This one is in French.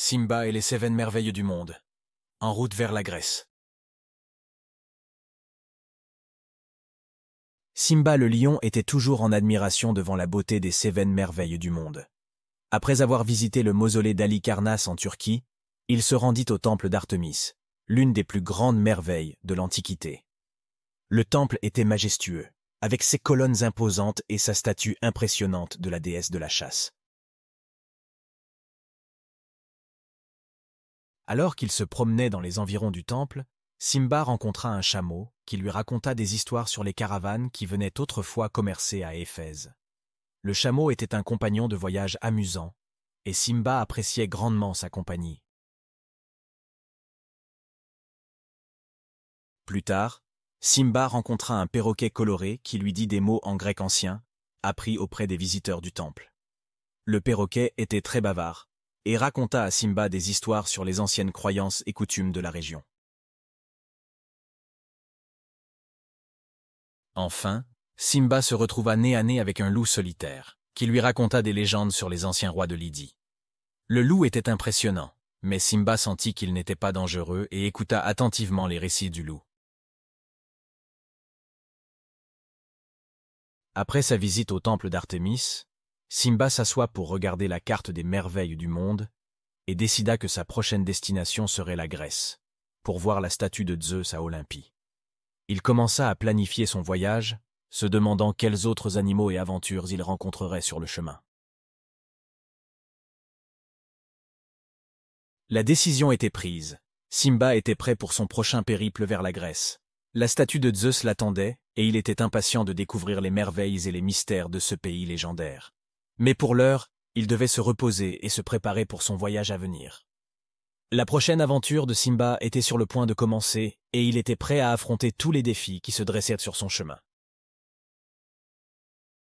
Simba et les Seven merveilles du monde. En route vers la Grèce. Simba le lion était toujours en admiration devant la beauté des Seven merveilles du monde. Après avoir visité le mausolée d'Ali en Turquie, il se rendit au temple d'Artemis, l'une des plus grandes merveilles de l'Antiquité. Le temple était majestueux, avec ses colonnes imposantes et sa statue impressionnante de la déesse de la chasse. Alors qu'il se promenait dans les environs du temple, Simba rencontra un chameau qui lui raconta des histoires sur les caravanes qui venaient autrefois commercer à Éphèse. Le chameau était un compagnon de voyage amusant, et Simba appréciait grandement sa compagnie. Plus tard, Simba rencontra un perroquet coloré qui lui dit des mots en grec ancien, appris auprès des visiteurs du temple. Le perroquet était très bavard, et raconta à Simba des histoires sur les anciennes croyances et coutumes de la région. Enfin, Simba se retrouva nez à nez avec un loup solitaire, qui lui raconta des légendes sur les anciens rois de Lydie. Le loup était impressionnant, mais Simba sentit qu'il n'était pas dangereux et écouta attentivement les récits du loup. Après sa visite au temple d'Artémis, Simba s'assoit pour regarder la carte des merveilles du monde et décida que sa prochaine destination serait la Grèce, pour voir la statue de Zeus à Olympie. Il commença à planifier son voyage, se demandant quels autres animaux et aventures il rencontrerait sur le chemin. La décision était prise. Simba était prêt pour son prochain périple vers la Grèce. La statue de Zeus l'attendait, et il était impatient de découvrir les merveilles et les mystères de ce pays légendaire. Mais pour l'heure, il devait se reposer et se préparer pour son voyage à venir. La prochaine aventure de Simba était sur le point de commencer, et il était prêt à affronter tous les défis qui se dressaient sur son chemin.